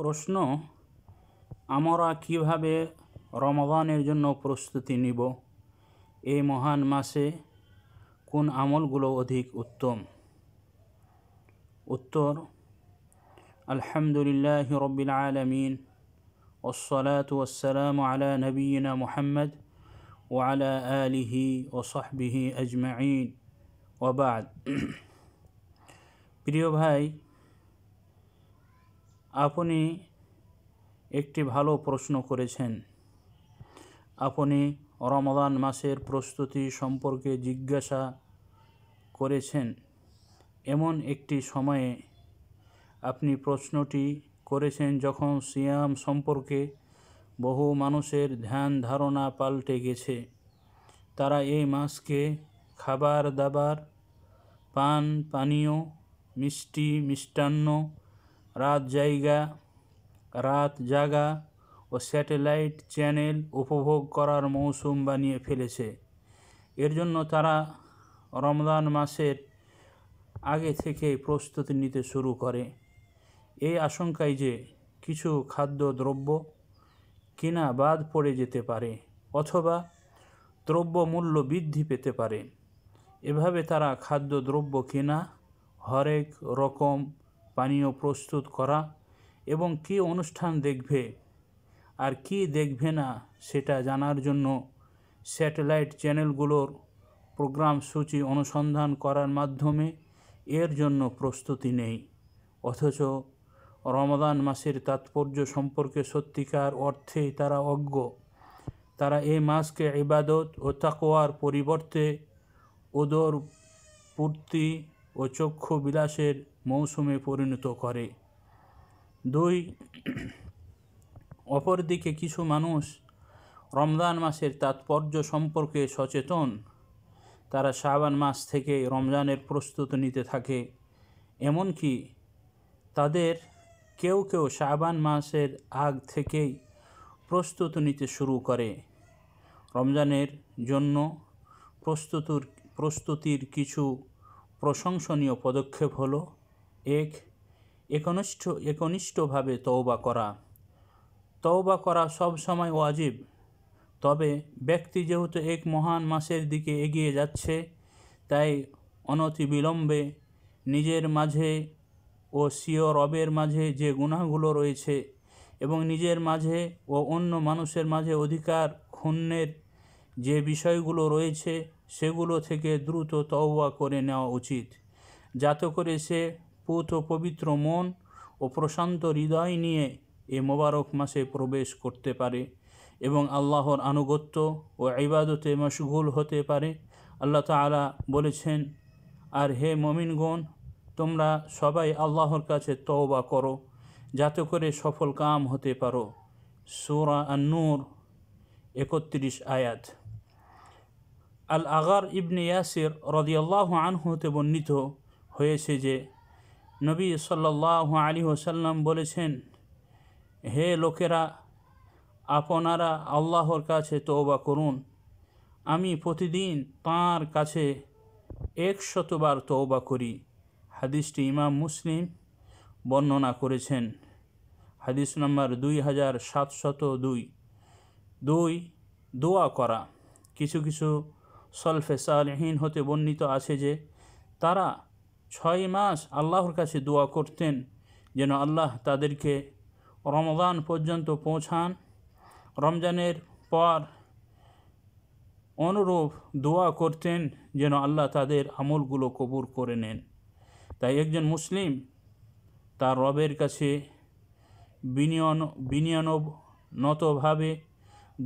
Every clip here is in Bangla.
প্রশ্ন আমরা কিভাবে রমজানের জন্য প্রস্তুতি নিব এই মহান মাসে কোন আমলগুলো অধিক উত্তম উত্তর আলহামদুলিল্লাহ রবিল আলমিন আলা নবীন মোহাম্মদ ও আলা আলিহি ও সাহবিহি আজমাইন ওবাদ প্রিয় ভাই আপনি একটি ভালো প্রশ্ন করেছেন আপনি রমদান মাসের প্রস্তুতি সম্পর্কে জিজ্ঞাসা করেছেন এমন একটি সময়ে আপনি প্রশ্নটি করেছেন যখন সিয়াম সম্পর্কে বহু মানুষের ধ্যান ধারণা পাল্টে গেছে তারা এই মাসকে খাবার দাবার পান পানীয় মিষ্টি মিষ্টান্ন রাত জায়গা রাত জাগা ও স্যাটেলাইট চ্যানেল উপভোগ করার মৌসুম বানিয়ে ফেলেছে এর জন্য তারা রমজান মাসের আগে থেকে প্রস্তুতি নিতে শুরু করে এই আশঙ্কায় যে কিছু খাদ্য দ্রব্য কিনা বাদ পড়ে যেতে পারে অথবা দ্রব্য মূল্য বৃদ্ধি পেতে পারে এভাবে তারা খাদ্যদ্রব্য কিনা হরেক রকম পানীয় প্রস্তুত করা এবং কি অনুষ্ঠান দেখবে আর কি দেখবে না সেটা জানার জন্য স্যাটেলাইট চ্যানেলগুলোর প্রোগ্রাম সূচি অনুসন্ধান করার মাধ্যমে এর জন্য প্রস্তুতি নেই অথচ রমদান মাসের তাৎপর্য সম্পর্কে সত্যিকার অর্থে তারা অজ্ঞ তারা এই মাসকে ইবাদত ও তাকোয়ার পরিবর্তে ওদর পূর্তি ও চক্ষু বিলাসের মৌসুমে পরিণত করে দুই অপরদিকে কিছু মানুষ রমজান মাসের তাৎপর্য সম্পর্কে সচেতন তারা শ্রাবণ মাস থেকে রমজানের প্রস্তুতি নিতে থাকে এমনকি তাদের কেউ কেউ শ্রাবান মাসের আগ থেকেই প্রস্তুতি নিতে শুরু করে রমজানের জন্য প্রস্তুতির প্রস্তুতির কিছু প্রশংসনীয় পদক্ষেপ হলো এক একনিষ্ঠ একনিষ্ঠভাবে তওবা করা তওবা করা সব সময় ওয়াজিব তবে ব্যক্তি যেহেতু এক মহান মাসের দিকে এগিয়ে যাচ্ছে তাই অনতিবিলম্বে নিজের মাঝে ও সিও রবের মাঝে যে গুনাহগুলো রয়েছে এবং নিজের মাঝে ও অন্য মানুষের মাঝে অধিকার ক্ষুণ্ণের যে বিষয়গুলো রয়েছে সেগুলো থেকে দ্রুত তওবা করে নেওয়া উচিত যাতে করে সে পুত পবিত্র মন ও প্রশান্ত হৃদয় নিয়ে এ মোবারক মাসে প্রবেশ করতে পারে এবং আল্লাহর আনুগত্য ও ইবাদতে মশগুল হতে পারে আল্লাহ তালা বলেছেন আর হে মমিনগণ তোমরা সবাই আল্লাহর কাছে তওবা করো যাতে করে সফল কাম হতে পারো সুরা আন্নুর একত্রিশ আয়াত আল আগার ইবনে ইয়াসির রদিয়াল্লাহ আনহতে বর্ণিত হয়েছে যে নবী সাল্লাহ আলী হোসাল্লাম বলেছেন হে লোকেরা আপনারা আল্লাহর কাছে তৌবা করুন আমি প্রতিদিন তাঁর কাছে একশতবার তৌবা করি হাদিসটি ইমাম মুসলিম বর্ণনা করেছেন হাদিস নম্বর দুই হাজার সাতশত দুই দুই দোয়া করা কিছু কিছু সলফে সালহীন হতে বর্ণিত আছে যে তারা ছয় মাস আল্লাহর কাছে দোয়া করতেন যেন আল্লাহ তাদেরকে রমজান পর্যন্ত পৌঁছান রমজানের পর অনুরূপ দোয়া করতেন যেন আল্লাহ তাদের আমলগুলো কবুর করে নেন তাই একজন মুসলিম তার রবের কাছে বিনিয়ন বিনিয়নবনতভাবে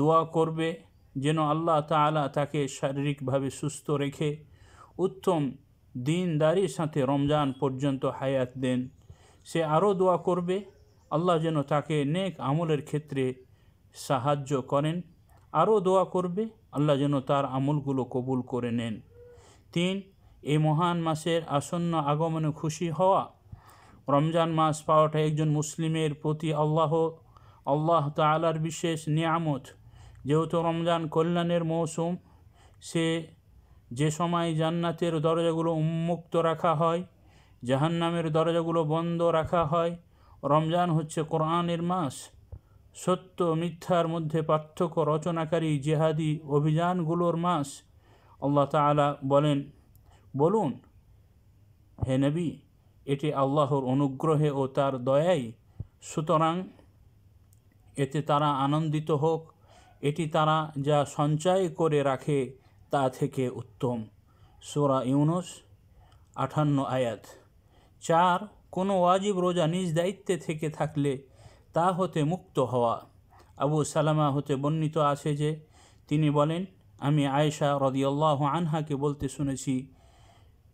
দোয়া করবে যেন আল্লাহ তালা তাকে শারীরিকভাবে সুস্থ রেখে উত্তম দিনদারির সাথে রমজান পর্যন্ত হায়াত দেন সে আরও দোয়া করবে আল্লাহ যেন তাকে নেক আমলের ক্ষেত্রে সাহায্য করেন আরও দোয়া করবে আল্লাহ যেন তার আমলগুলো কবুল করে নেন তিন এই মহান মাসের আসন্ন আগমনে খুশি হওয়া রমজান মাস পাওয়াটা একজন মুসলিমের প্রতি আল্লাহ আল্লাহ তালার বিশেষ নিয়ামত যেহেতু রমজান কল্যাণের মৌসুম সে যে সময় জান্নাতের দরজাগুলো উন্মুক্ত রাখা হয় জাহান্নামের দরজাগুলো বন্ধ রাখা হয় রমজান হচ্ছে কোরআনের মাস সত্য মিথ্যার মধ্যে পার্থক্য রচনাকারী জেহাদি অভিযানগুলোর মাস আল্লাহ তালা বলেন বলুন হে নবী এটি আল্লাহর অনুগ্রহে ও তার দয়াই সুতরাং এতে তারা আনন্দিত হোক এটি তারা যা সঞ্চয় করে রাখে তা থেকে উত্তম সোরা ইউনুস আঠান্ন আয়াত চার কোনো ওয়াজিব রোজা নিজ দায়িত্বে থেকে থাকলে তা হতে মুক্ত হওয়া আবু সালামা হতে বর্ণিত আছে যে তিনি বলেন আমি আয়েশা রদিয়াল্লাহ আনহাকে বলতে শুনেছি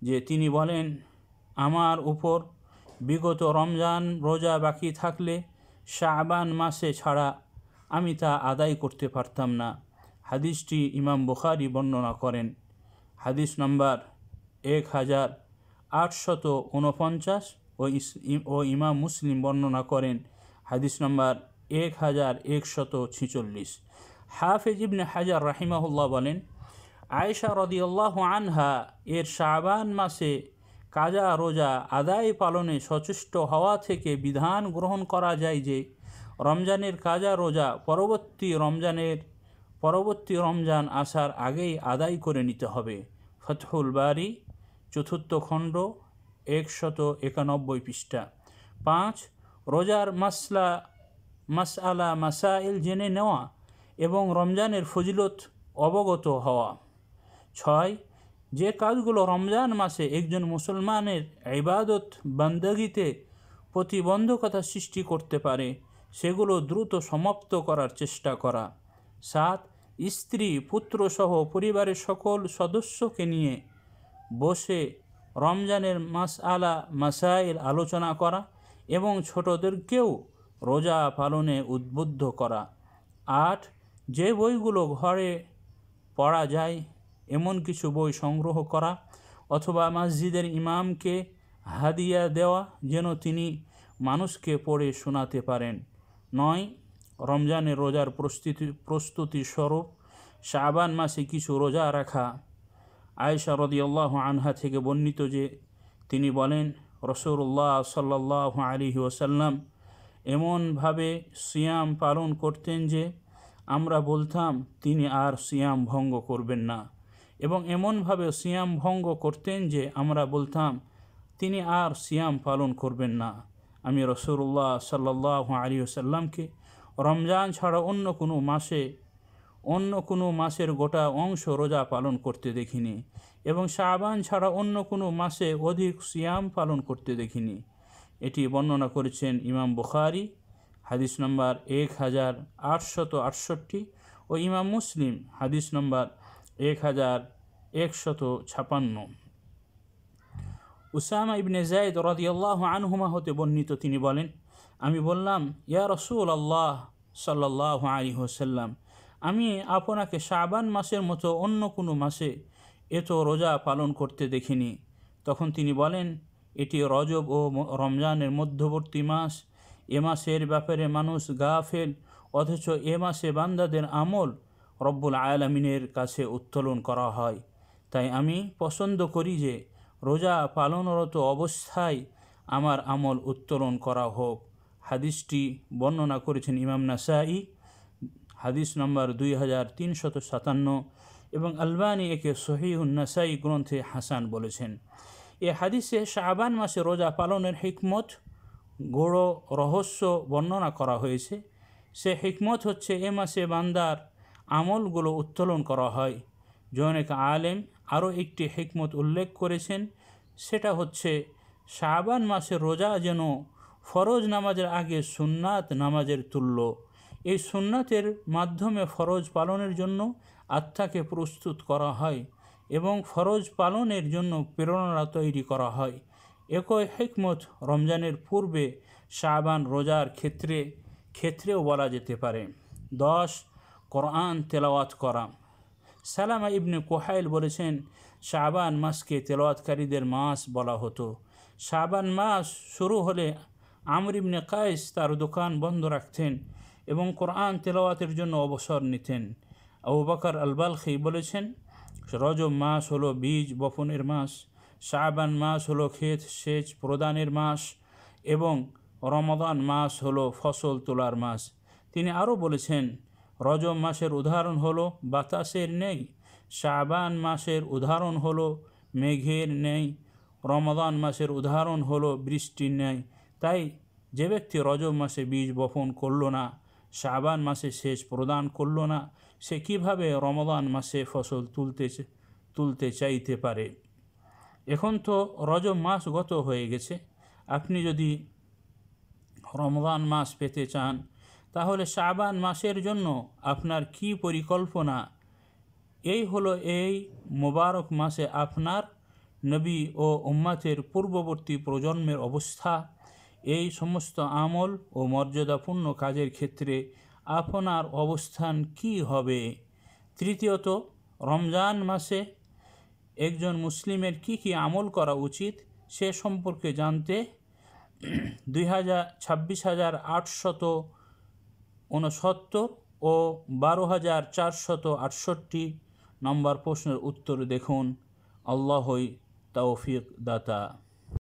যে তিনি বলেন আমার উপর বিগত রমজান রোজা বাকি থাকলে শাবান মাসে ছাড়া আমি তা আদায় করতে পারতাম না হাদিসটি ইমাম বুখারি বর্ণনা করেন হাদিস নম্বর এক হাজার আটশত ঊনপঞ্চাশ ও ইমাম মুসলিম বর্ণনা করেন হাদিস নম্বর এক হাজার একশত ছিচল্লিশ হাফেজ ইবনে হাজার রাহিমাহুল্লাহ বলেন আয়েশা রদিউল্লাহ আনহা এর শাহবান মাসে কাজা রোজা আদায় পালনে সচেষ্ট হওয়া থেকে বিধান গ্রহণ করা যায় যে রমজানের কাজা রোজা পরবর্তী রমজানের পরবর্তী রমজান আসার আগেই আদায় করে নিতে হবে ফতহুল বারি চতুর্থ খণ্ড একশত একানব্বই পৃষ্ঠা পাঁচ রোজার মাসলা আলা মাসাইল জেনে নেওয়া এবং রমজানের ফজিলত অবগত হওয়া ছয় যে কাজগুলো রমজান মাসে একজন মুসলমানের ইবাদত বান্দাগিতে প্রতিবন্ধকতা সৃষ্টি করতে পারে সেগুলো দ্রুত সমাপ্ত করার চেষ্টা করা সাত স্ত্রী পুত্রসহ পরিবারের সকল সদস্যকে নিয়ে বসে রমজানের মাস আলা মাসাইল আলোচনা করা এবং ছোটদেরকেও রোজা পালনে উদ্বুদ্ধ করা আট যে বইগুলো ঘরে পড়া যায় এমন কিছু বই সংগ্রহ করা অথবা মসজিদের ইমামকে হাদিয়া দেওয়া যেন তিনি মানুষকে পড়ে শোনাতে পারেন নয় রমজানের রোজার প্রস্তুতি প্রস্তুতি স্বরূপ শাবান মাসে কিছু রোজা রাখা আয়েশা রদিয়াল্লাহ আনহা থেকে বর্ণিত যে তিনি বলেন রসুল্লাহ সাল্লাহ আলী ওসাল্লাম এমনভাবে সিয়াম পালন করতেন যে আমরা বলতাম তিনি আর সিয়াম ভঙ্গ করবেন না এবং এমনভাবে সিয়াম ভঙ্গ করতেন যে আমরা বলতাম তিনি আর সিয়াম পালন করবেন না আমি রসুল্লাহ সাল্লাহ আলী ওসাল্লামকে রমজান ছাড়া অন্য কোনো মাসে অন্য কোনো মাসের গোটা অংশ রোজা পালন করতে দেখিনি এবং শাহবান ছাড়া অন্য কোনো মাসে অধিক সিয়াম পালন করতে দেখিনি এটি বর্ণনা করেছেন ইমাম বুখারি হাদিস নম্বর এক হাজার আটশত আটষট্টি ও ইমাম মুসলিম হাদিস নম্বর এক হাজার একশত ছাপান্ন উসামা ইবনে জায়দ রদিয়াল্লাহ আনহুমা হতে বর্ণিত তিনি বলেন আমি বললাম ইয়া রসুল আল্লাহ সাল্লাহ আলী হোসাল্লাম আমি আপনাকে শাবান মাসের মতো অন্য কোনো মাসে এত রোজা পালন করতে দেখিনি তখন তিনি বলেন এটি রজব ও রমজানের মধ্যবর্তী মাস এ মাসের ব্যাপারে মানুষ গা ফেল অথচ এ মাসে বান্দাদের আমল রব্বুল আয়ালামিনের কাছে উত্তোলন করা হয় তাই আমি পছন্দ করি যে রোজা পালনরত অবস্থায় আমার আমল উত্তোলন করা হোক হাদিসটি বর্ণনা করেছেন ইমাম নাসাই হাদিস নম্বর দুই হাজার তিনশত সাতান্ন এবং আলবানি একে সহিউন্নাসাই গ্রন্থে হাসান বলেছেন এ হাদিসে শাহবান মাসে রোজা পালনের হিকমত গোড়ো রহস্য বর্ণনা করা হয়েছে সে হিকমত হচ্ছে এ মাসে বান্দার আমলগুলো উত্তোলন করা হয় জনেক আলেম আরও একটি হিকমত উল্লেখ করেছেন সেটা হচ্ছে শাহবান মাসের রোজা যেন ফরজ নামাজের আগে সুন্নাত নামাজের তুল্য এই সুন্নাতের মাধ্যমে ফরজ পালনের জন্য আত্মাকে প্রস্তুত করা হয় এবং ফরজ পালনের জন্য প্রেরণা তৈরি করা হয় একই হেকমত রমজানের পূর্বে শাহবান রোজার ক্ষেত্রে ক্ষেত্রেও বলা যেতে পারে দশ কোরআন তেলাওয়াত করা সালামা ইবনে কোহাইল বলেছেন শাহবান মাসকে তেলাওয়াতকারীদের মাস বলা হতো শাহবান মাস শুরু হলে আমর ইবনে কায়েস তার দোকান বন্ধ রাখতেন এবং কোরআন তেলাওয়াতের জন্য অবসর নিতেন আবু বাকর আলবালখি বলেছেন রজ মাস হলো বীজ বপনের মাস সাবান মাস হলো ক্ষেত সেচ প্রদানের মাস এবং রমদান মাস হলো ফসল তোলার মাস তিনি আরও বলেছেন রজম মাসের উদাহরণ হলো বাতাসের নেই সাবান মাসের উদাহরণ হলো মেঘের নেই রমদান মাসের উদাহরণ হলো বৃষ্টির নেয় তাই যে ব্যক্তি রজব মাসে বীজ বপন করল না শাবান মাসে শেষ প্রদান করল না সে কীভাবে রমদান মাসে ফসল তুলতে তুলতে চাইতে পারে এখন তো রজব মাস গত হয়ে গেছে আপনি যদি রমদান মাস পেতে চান তাহলে শাবান মাসের জন্য আপনার কি পরিকল্পনা এই হলো এই মোবারক মাসে আপনার নবী ও উম্মাতের পূর্ববর্তী প্রজন্মের অবস্থা এই সমস্ত আমল ও মর্যাদাপূর্ণ কাজের ক্ষেত্রে আপনার অবস্থান কি হবে তৃতীয়ত রমজান মাসে একজন মুসলিমের কি কি আমল করা উচিত সে সম্পর্কে জানতে দুই হাজার ছাব্বিশ হাজার আটশত ঊনসত্তর ও বারো হাজার চারশত আটষট্টি নম্বর প্রশ্নের উত্তর দেখুন আল্লাহই তৌফিক দাতা